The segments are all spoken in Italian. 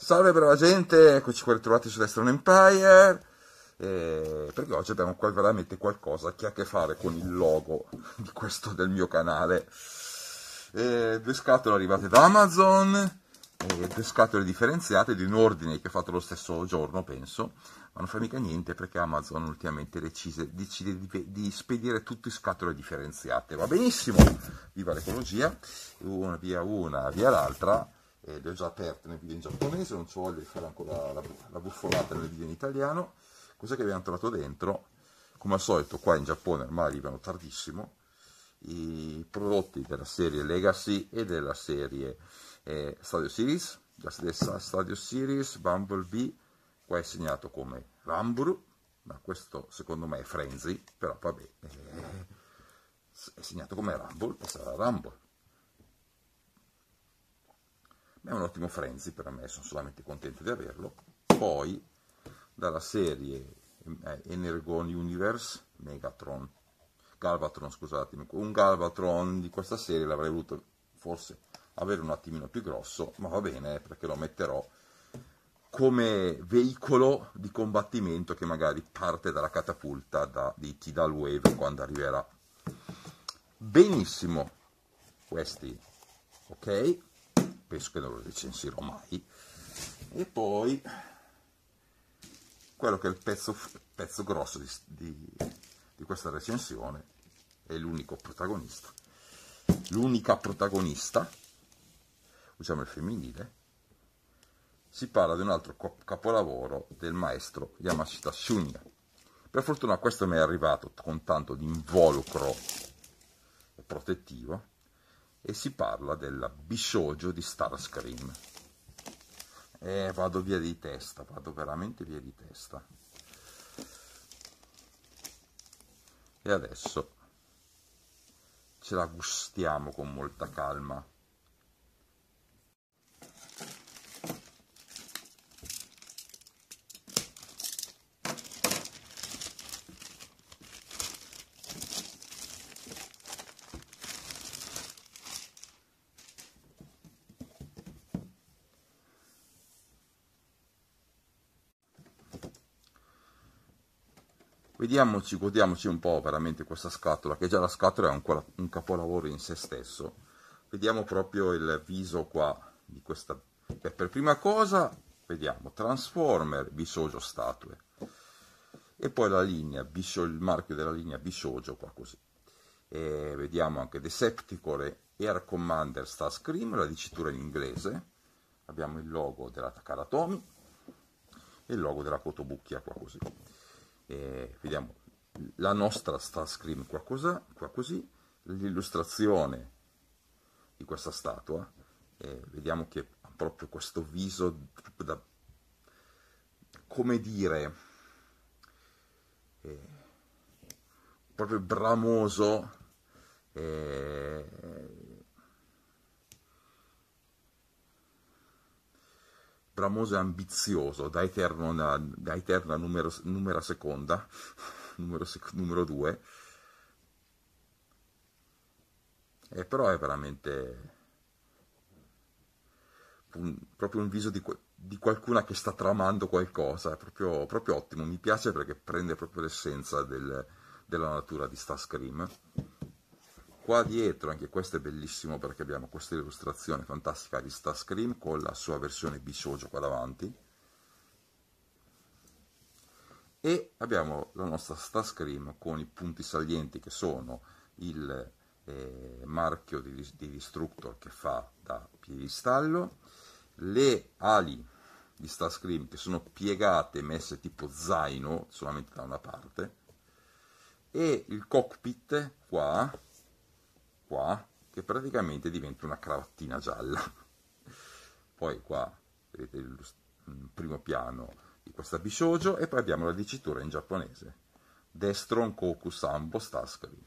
Salve brava gente, eccoci qua ritrovati su Destron Empire, eh, perché oggi abbiamo qua veramente qualcosa che ha a che fare con il logo di questo del mio canale. Eh, due scatole arrivate da Amazon, eh, due scatole differenziate di un ordine che ho fatto lo stesso giorno, penso, ma non fa mica niente perché Amazon ultimamente decise, decide di, di spedire tutte scatole differenziate. Va benissimo, viva l'ecologia, una via una, via l'altra eh, le ho già aperte nel video in giapponese, non ci voglio fare ancora la, la buffolata nel video in italiano. Cos'è che abbiamo trovato dentro? Come al solito qua in Giappone ormai arrivano tardissimo i prodotti della serie Legacy e della serie eh, Stadio Series, la stessa Stadio Series Bumblebee, qua è segnato come Ramburu, ma questo secondo me è Frenzy, però vabbè, eh, è segnato come Rumble e sarà Rumble è un ottimo Frenzy per me, sono solamente contento di averlo. Poi dalla serie eh, Energon Universe, Megatron, Galvatron, scusatemi, un Galvatron di questa serie l'avrei voluto forse avere un attimino più grosso, ma va bene eh, perché lo metterò come veicolo di combattimento che magari parte dalla catapulta da, di Tidal Wave quando arriverà. Benissimo, questi, ok? penso che non lo recensirò mai e poi quello che è il pezzo, pezzo grosso di, di, di questa recensione è l'unico protagonista l'unica protagonista usiamo il femminile si parla di un altro capolavoro del maestro Yamashita Shunya per fortuna questo mi è arrivato con tanto di involucro protettivo e si parla della Bishoujo di Starscream. E vado via di testa, vado veramente via di testa. E adesso ce la gustiamo con molta calma. Vediamoci, godiamoci un po' veramente questa scatola, che già la scatola è un, un capolavoro in sé stesso. Vediamo proprio il viso qua di questa... Beh, per prima cosa, vediamo, Transformer Bisojo Statue. E poi la linea, Bisho, il marchio della linea Bisojo qua così. E vediamo anche Decepticon Air Commander Starscream, la dicitura in inglese. Abbiamo il logo della Takaratomi e il logo della Kotobukiya qua così eh, vediamo la nostra starscream qua, cosa, qua così, l'illustrazione di questa statua, eh, vediamo che ha proprio questo viso da, come dire, eh, proprio bramoso, eh, bramoso e ambizioso da Eterno, da, da Eterna numero, numero seconda, numero, sec, numero due, e eh, però è veramente un, proprio un viso di, di, qualcuna che sta tramando qualcosa, è proprio, proprio ottimo, mi piace perché prende proprio l'essenza del, della natura di Starscream qua dietro, anche questo è bellissimo perché abbiamo questa illustrazione fantastica di Starscream con la sua versione Bishojo qua davanti e abbiamo la nostra Starscream con i punti salienti che sono il eh, marchio di, di Destructor che fa da piedistallo, le ali di Starscream che sono piegate, messe tipo zaino solamente da una parte e il cockpit qua qua che praticamente diventa una cravattina gialla poi qua vedete il mm, primo piano di questa Bishojo e poi abbiamo la dicitura in giapponese Destron Koku Sambo Stascari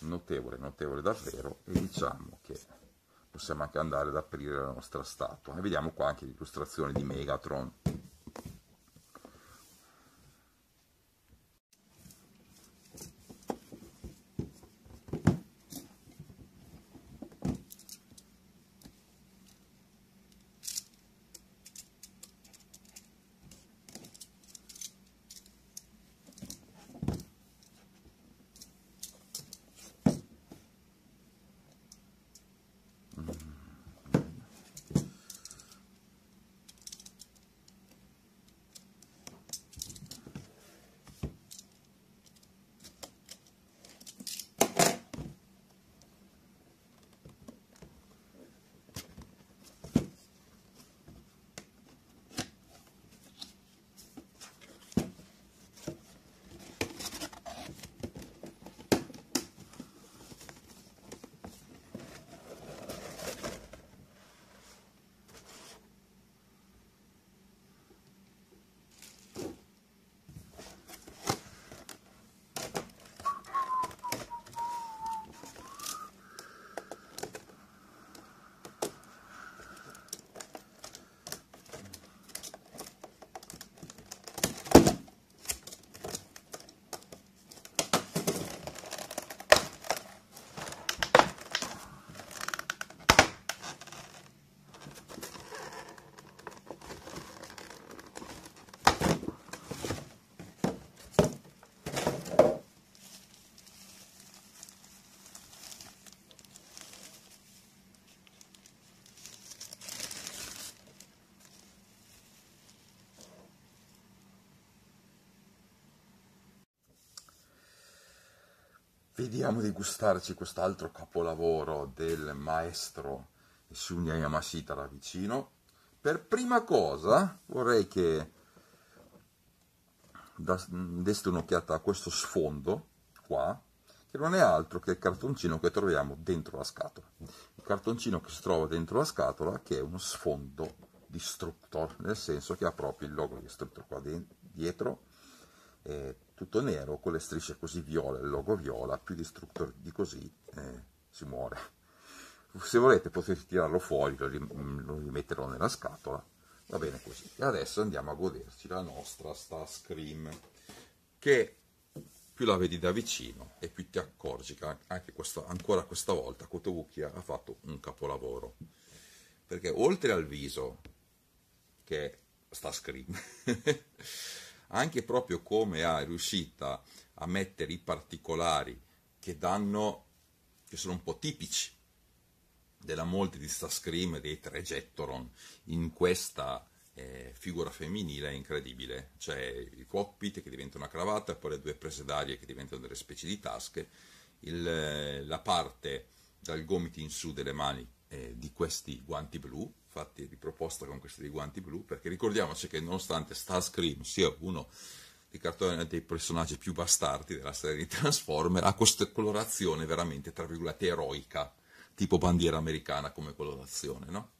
notevole, notevole davvero e diciamo che possiamo anche andare ad aprire la nostra statua e vediamo qua anche l'illustrazione di Megatron Vediamo di gustarci quest'altro capolavoro del maestro Sunya Yamashita da vicino. Per prima cosa vorrei che deste un'occhiata a questo sfondo qua, che non è altro che il cartoncino che troviamo dentro la scatola. Il cartoncino che si trova dentro la scatola che è uno sfondo di nel senso che ha proprio il logo di Structor qua dietro, eh, tutto nero con le strisce così viola, il logo viola, più distruttore di così eh, si muore. Se volete potete tirarlo fuori, lo, rimetterò nella scatola, va bene così. E adesso andiamo a goderci la nostra Star Scream, che più la vedi da vicino e più ti accorgi che anche questa, ancora questa volta Kotobuki ha fatto un capolavoro. Perché oltre al viso, che è Star Scream, anche proprio come è riuscita a mettere i particolari che danno, che sono un po' tipici della molti di Starscream e dei tre Jettoron in questa eh, figura femminile è incredibile. C'è il cockpit che diventa una cravatta, poi le due prese d'aria che diventano delle specie di tasche, il, eh, la parte dal gomito in su delle mani eh, di questi guanti blu, di proposta con questi dei guanti blu, perché ricordiamoci che nonostante Starscream sia uno dei cartoni dei personaggi più bastardi della serie di Transformer, ha questa colorazione veramente, tra virgolette, eroica, tipo bandiera americana come colorazione, no?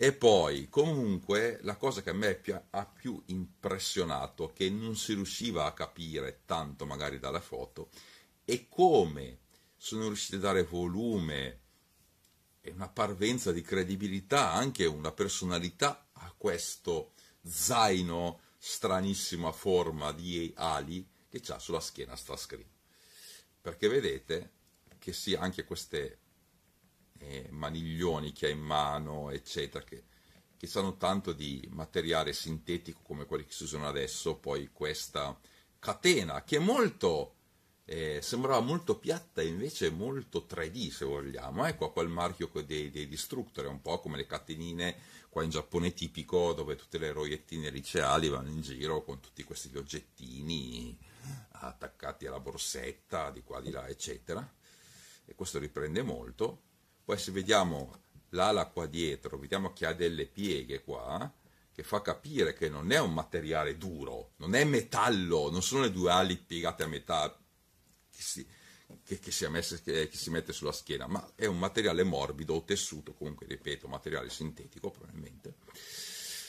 E poi, comunque, la cosa che a me ha più impressionato, che non si riusciva a capire tanto magari dalla foto, è come sono riusciti a dare volume e una parvenza di credibilità, anche una personalità a questo zaino stranissima forma di ali che ha sulla schiena sta scritto. Perché vedete che sì, anche queste eh, maniglioni che ha in mano, eccetera, che, che sanno tanto di materiale sintetico come quelli che si usano adesso, poi questa catena che è molto eh, sembrava molto piatta e invece molto 3D se vogliamo, ecco qua il marchio dei, dei distruttori, un po' come le catenine qua in Giappone tipico dove tutte le roiettine liceali vanno in giro con tutti questi oggettini attaccati alla borsetta di qua di là eccetera e questo riprende molto, poi se vediamo l'ala qua dietro, vediamo che ha delle pieghe qua, che fa capire che non è un materiale duro, non è metallo, non sono le due ali piegate a metà che si, che, che, si messa, che, che si mette sulla schiena, ma è un materiale morbido o tessuto, comunque ripeto, materiale sintetico probabilmente,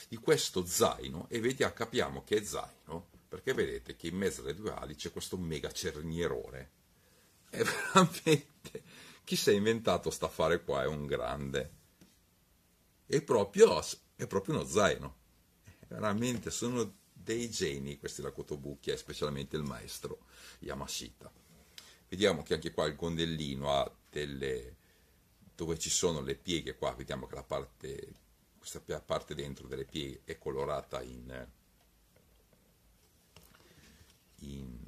di questo zaino e vediamo, ah, capiamo che è zaino, perché vedete che in mezzo alle due ali c'è questo mega cernierone. È veramente... Chi si è inventato sta fare qua è un grande. È proprio, è proprio uno zaino. Veramente sono dei geni questi la Kotobuki, specialmente il maestro Yamashita vediamo che anche qua il gondellino ha delle dove ci sono le pieghe qua vediamo che la parte questa parte dentro delle pieghe è colorata in, in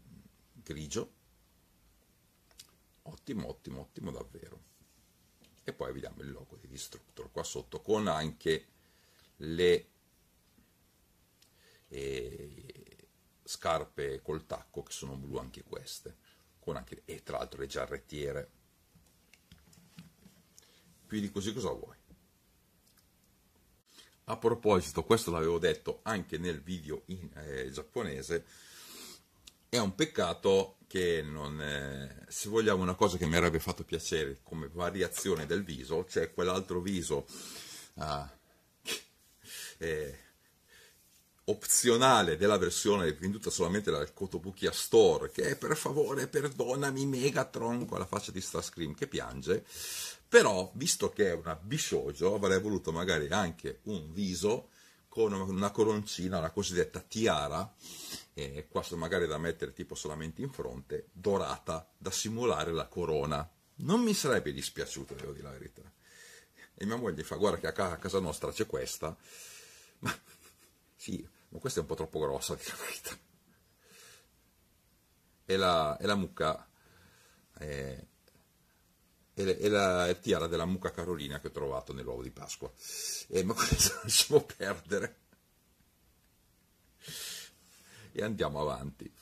grigio ottimo ottimo ottimo davvero e poi vediamo il logo di distruttor qua sotto con anche le eh, scarpe col tacco che sono blu anche queste anche, e tra l'altro le giarrettiere. Più di così cosa vuoi? A proposito, questo l'avevo detto anche nel video in eh, giapponese, è un peccato che non, eh, se vogliamo una cosa che mi avrebbe fatto piacere come variazione del viso, cioè quell'altro viso ah, eh, opzionale della versione venduta solamente dal Kotobukiya Store, che è per favore perdonami Megatron con la faccia di Starscream che piange, però visto che è una bishojo avrei voluto magari anche un viso con una coroncina, la cosiddetta tiara, eh, questo magari da mettere tipo solamente in fronte, dorata, da simulare la corona. Non mi sarebbe dispiaciuto, devo dire la verità. E mia moglie fa, guarda che a casa nostra c'è questa, ma sì, ma questa è un po' troppo grossa, di verità. E la, e la mucca, eh, è, è, la è tiara della mucca carolina che ho trovato nell'uovo di Pasqua. E eh, ma questo lasciamo perdere. E andiamo avanti.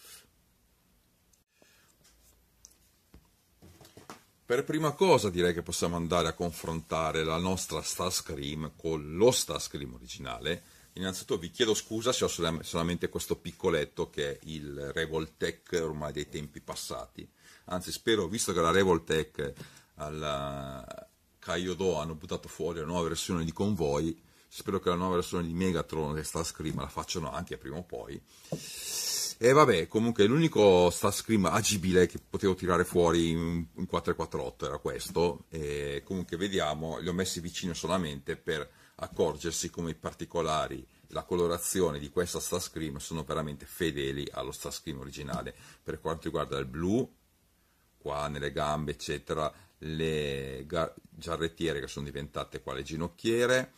Per prima cosa direi che possiamo andare a confrontare la nostra Starscream con lo Starscream originale, Innanzitutto vi chiedo scusa se ho solamente questo piccoletto che è il Revoltech ormai dei tempi passati. Anzi, spero, visto che la Revoltech al alla Kaido hanno buttato fuori la nuova versione di Convoy, spero che la nuova versione di Megatron e Starscream la facciano anche prima o poi. E vabbè, comunque l'unico Starscream agibile che potevo tirare fuori in 448 era questo. E comunque vediamo, li ho messi vicino solamente per accorgersi come i particolari la colorazione di questa Starscream sono veramente fedeli allo Starscream originale per quanto riguarda il blu qua nelle gambe eccetera le gar- giarrettiere che sono diventate qua le ginocchiere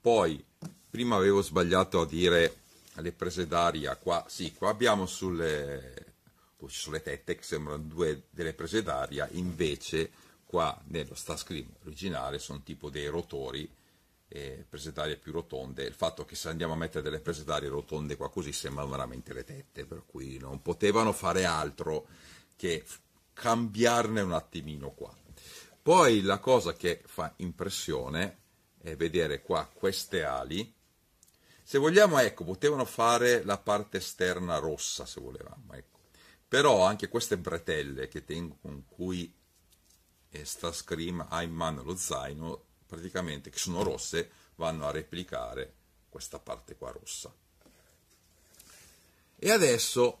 poi prima avevo sbagliato a dire le prese d'aria qua sì qua abbiamo sulle oh, tette che sembrano due delle prese d'aria invece qua nello Starscream originale sono tipo dei rotori eh, presetarie più rotonde. Il fatto che se andiamo a mettere delle presentarie rotonde qua così sembrano veramente le tette, per cui non potevano fare altro che cambiarne un attimino qua. Poi la cosa che fa impressione è vedere qua queste ali. Se vogliamo, ecco, potevano fare la parte esterna rossa se volevamo, ecco. Però anche queste bretelle che tengo, con cui eh, sta Scream ha in mano lo zaino praticamente che sono rosse vanno a replicare questa parte qua rossa. E adesso,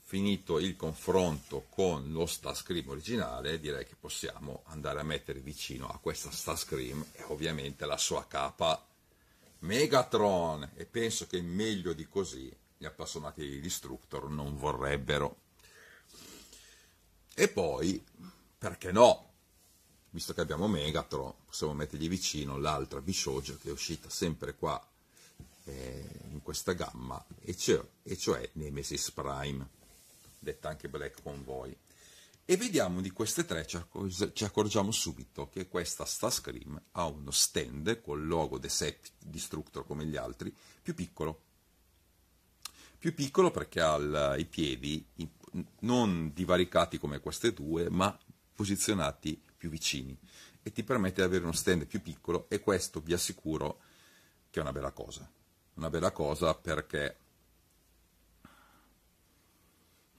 finito il confronto con lo Starscream originale, direi che possiamo andare a mettere vicino a questa Starscream e ovviamente la sua capa Megatron. E penso che meglio di così gli appassionati di Destructor non vorrebbero. E poi, perché no? visto che abbiamo Megatron, possiamo mettergli vicino l'altra Bishoujo che è uscita sempre qua eh, in questa gamma, e cioè, e cioè Nemesis Prime, detta anche Black Convoy. E vediamo di queste tre, ci, accor ci accorgiamo subito che questa Starscream ha uno stand col logo Decept Destructor come gli altri, più piccolo. Più piccolo perché ha il, i piedi in, non divaricati come queste due, ma posizionati più vicini e ti permette di avere uno stand più piccolo e questo vi assicuro che è una bella cosa. Una bella cosa perché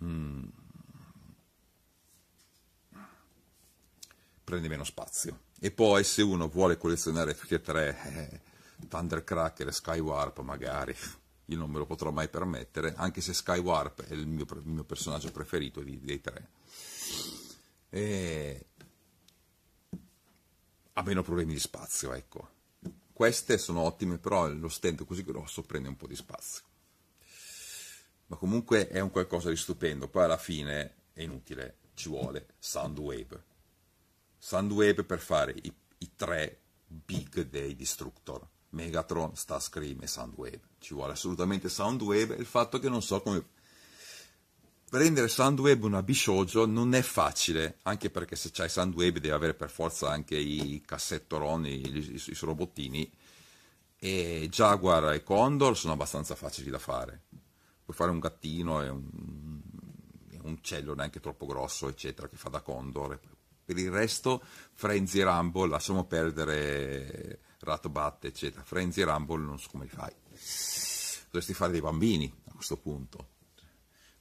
mm, prende meno spazio. E poi se uno vuole collezionare tutti e tre, eh, Thundercracker e Skywarp magari, io non me lo potrò mai permettere, anche se Skywarp è il mio, il mio personaggio preferito dei, dei tre. E ha meno problemi di spazio, ecco. Queste sono ottime, però lo stand così grosso prende un po' di spazio. Ma comunque è un qualcosa di stupendo, poi alla fine è inutile, ci vuole Soundwave. Soundwave per fare i, i tre big dei Destructor. Megatron, Starscream e Soundwave. Ci vuole assolutamente Soundwave e il fatto che non so come prendere Soundweb una bishojo non è facile, anche perché se c'hai Soundweb devi avere per forza anche i cassettoroni, i, i, robottini, e Jaguar e Condor sono abbastanza facili da fare. Puoi fare un gattino e un, un uccello neanche troppo grosso, eccetera, che fa da Condor. Per il resto, Frenzy Rumble, lasciamo perdere Ratbat, eccetera. Frenzy Rumble non so come li fai. Dovresti fare dei bambini a questo punto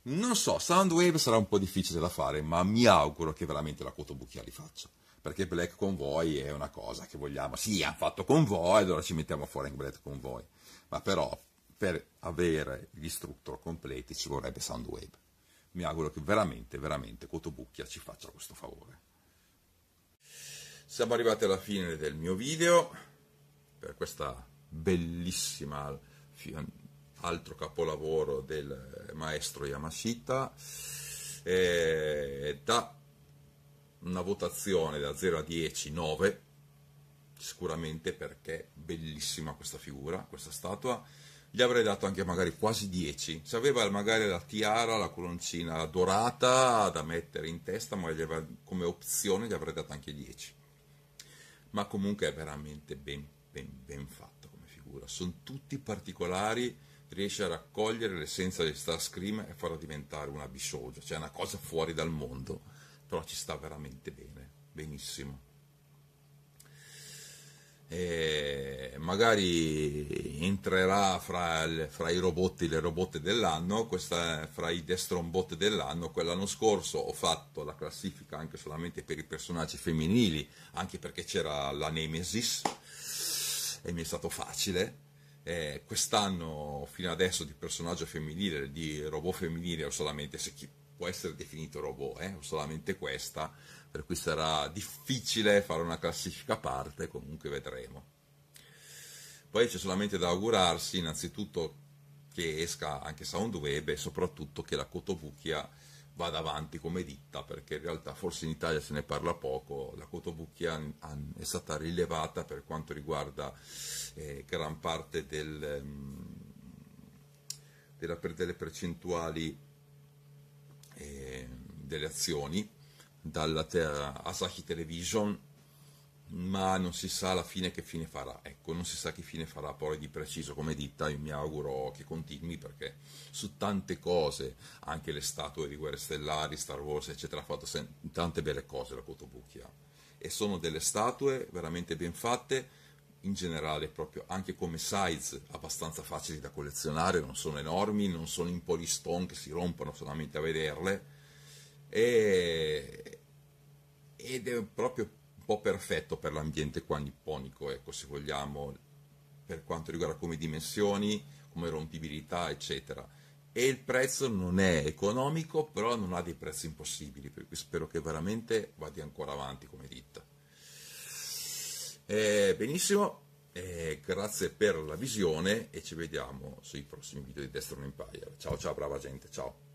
non so, Soundwave sarà un po' difficile da fare, ma mi auguro che veramente la Cotobuchia li faccia. Perché Black Convoy è una cosa che vogliamo. Sì, hanno fatto con voi, allora ci mettiamo fuori in Black Convoy. Ma però, per avere gli strutture completi ci vorrebbe Soundwave. Mi auguro che veramente, veramente Cotobuchia ci faccia questo favore. Siamo arrivati alla fine del mio video per questa bellissima altro capolavoro del maestro Yamashita, eh, da una votazione da 0 a 10, 9, sicuramente perché è bellissima questa figura, questa statua, gli avrei dato anche magari quasi 10. Se aveva magari la tiara, la coloncina dorata da mettere in testa, ma come opzione gli avrei dato anche 10. Ma comunque è veramente ben, ben, ben fatta come figura. Sono tutti particolari riesce a raccogliere l'essenza di Starscream e farla diventare una bisoggia, cioè una cosa fuori dal mondo, però ci sta veramente bene, benissimo. E magari entrerà fra, il, fra i robot le robot dell'anno, questa, fra i Destron dell'anno, quell'anno scorso ho fatto la classifica anche solamente per i personaggi femminili, anche perché c'era la Nemesis e mi è stato facile, eh, quest'anno fino adesso di personaggio femminile, di robot femminile, o solamente se chi può essere definito robot, eh, o solamente questa, per cui sarà difficile fare una classifica a parte, comunque vedremo. Poi c'è solamente da augurarsi innanzitutto che esca anche Soundwave e soprattutto che la Cotobuchia vada avanti come ditta, perché in realtà forse in Italia se ne parla poco, la Cotobucchia è stata rilevata per quanto riguarda eh, gran parte del, ehm, della, delle percentuali eh, delle azioni dalla te- Asahi Television ma non si sa alla fine che fine farà. Ecco, non si sa che fine farà poi di preciso come ditta. Io mi auguro che continui perché su tante cose, anche le statue di Guerre Stellari, Star Wars, eccetera, ha fatto tante belle cose la Cotobucchia. Eh. E sono delle statue veramente ben fatte, in generale proprio anche come size abbastanza facili da collezionare, non sono enormi, non sono in polistone che si rompono solamente a vederle. E... Ed è proprio po' perfetto per l'ambiente qua nipponico, ecco, se vogliamo, per quanto riguarda come dimensioni, come rompibilità, eccetera. E il prezzo non è economico, però non ha dei prezzi impossibili, per cui spero che veramente vada ancora avanti come ditta. Eh, benissimo, eh, grazie per la visione e ci vediamo sui prossimi video di Destron Empire. Ciao ciao brava gente, ciao!